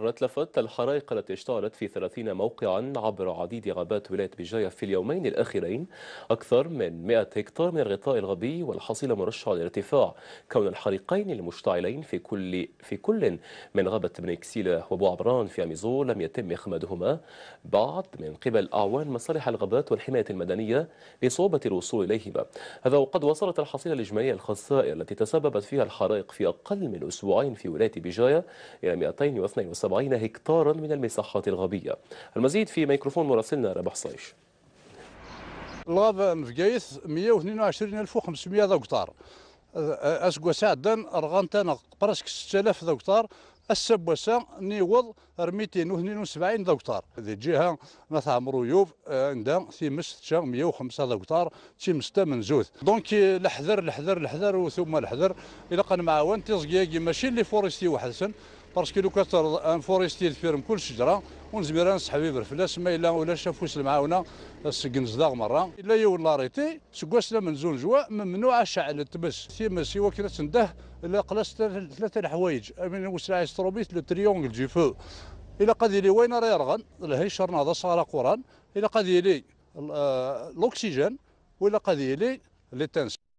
رتلفت لفت الحرائق التي اشتعلت في 30 موقعا عبر عديد غابات ولاية بجاية في اليومين الأخيرين أكثر من 100 هكتار من الغطاء الغبي والحصيلة مرشحة للارتفاع كون الحريقين المشتعلين في كل في كل من غابة كسيلة وبو عبران في أميزو لم يتم إخمادهما بعد من قبل أعوان مصالح الغابات والحماية المدنية لصعوبة الوصول إليهما هذا وقد وصلت الحصيلة الإجمالية الخسائر التي تسببت فيها الحرائق في أقل من أسبوعين في ولاية بجاية إلى 252 70 هكتارا من المساحات الغابية المزيد في ميكروفون مراسلنا ربح صيش الغابة 122 ألف 122500 هكتار اسكوا سعدان رغانتانا براسك 6000 هكتار السبوسة نيوض 272 دكتار هذه الجهة مثلا مرويوف عندها تيمس 105 دكتار من زوث دونك الحذر الحذر الحذر وثم الحذر إلا كان معاون تيزقياكي ماشي اللي فورستي وحسن باسكو لو ان فورستي فيرم كل شجره ونزمير نسحب برفلاس ما الا ولا شافوس المعاونه السجن زداغ مره الا يوم لاريتي سكواسنا من زون جوا ممنوع شعل التبس سيما سيوا كي تنده الا قلاس ثلاثه الحوايج من وسع استروبيت لو تريونغل دي فو الا قد يلي وين راه يرغن لهي شرنا هذا صار قران الا قد يلي الاكسجين ولا قد يلي لي